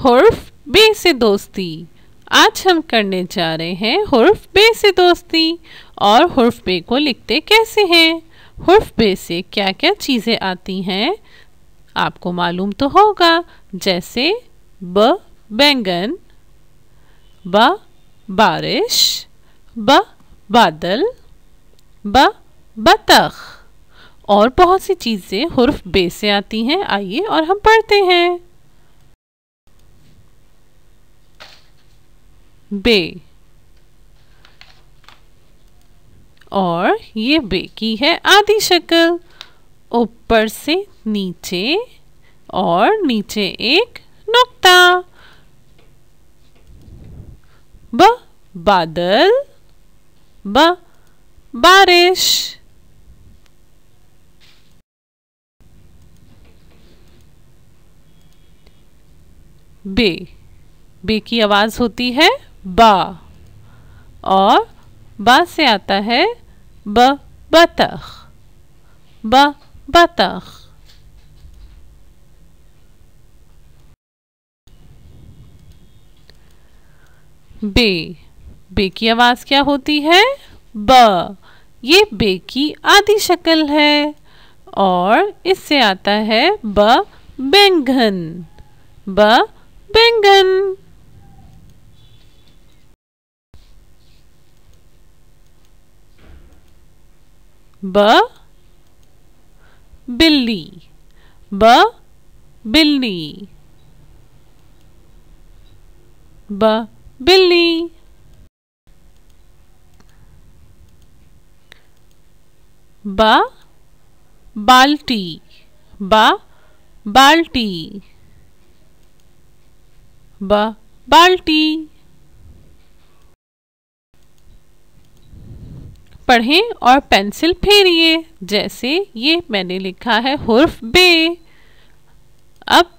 हर्फ बे से दोस्ती आज हम करने जा रहे हैं हर्फ बे से दोस्ती और हर्फ बे को लिखते कैसे हैं हर्फ बे से क्या क्या चीज़ें आती हैं आपको मालूम तो होगा जैसे ब बैंगन ब बारिश ब बादल ब बतख और बहुत सी चीज़ें हर्फ बे से आती हैं आइए और हम पढ़ते हैं बे और ये बे की है आधी शक्ल ऊपर से नीचे और नीचे एक नुकता ब बादल ब बारिश बे बे की आवाज़ होती है बा और बा से आता है ब बतख ब बतख बे बे की आवाज़ क्या होती है ब ये बे की आदि शक्ल है और इससे आता है ब बैंगन ब बैंगन ब बिल्ली ब बिल्ली ब बिल्ली ब बाल्टी ब बाल्टी ब बाल्टी पढ़ें और पेंसिल फेरिए जैसे ये मैंने लिखा है हुर्फ बे अब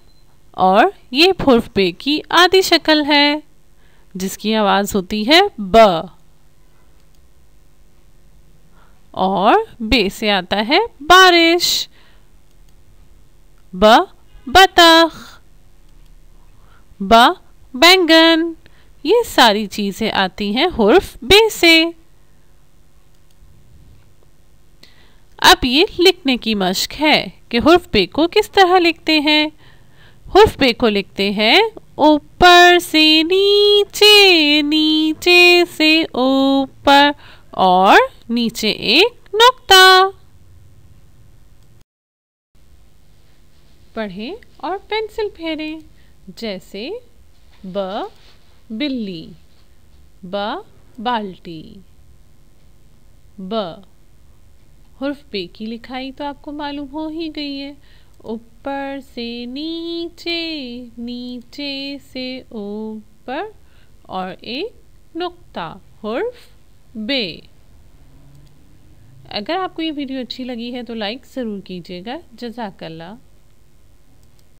और ये हुर्फ बे की आदि शक्ल है जिसकी आवाज़ होती है ब और बे से आता है बारिश ब बतख ब बैंगन ये सारी चीज़ें आती हैं हुर्फ बे से अब ये लिखने की मश्क है कि हर्फ बे को किस तरह लिखते हैं हर्फ बे को लिखते हैं ऊपर से नीचे नीचे से ऊपर और नीचे एक नुकता पढ़े और पेंसिल फेरे जैसे ब बिल्ली ब बाल्टी ब हर्फ बे की लिखाई तो आपको मालूम हो ही गई है ऊपर से नीचे नीचे से ऊपर और एक नुक्ता हर्फ बे अगर आपको ये वीडियो अच्छी लगी है तो लाइक ज़रूर कीजिएगा जजाकल्ला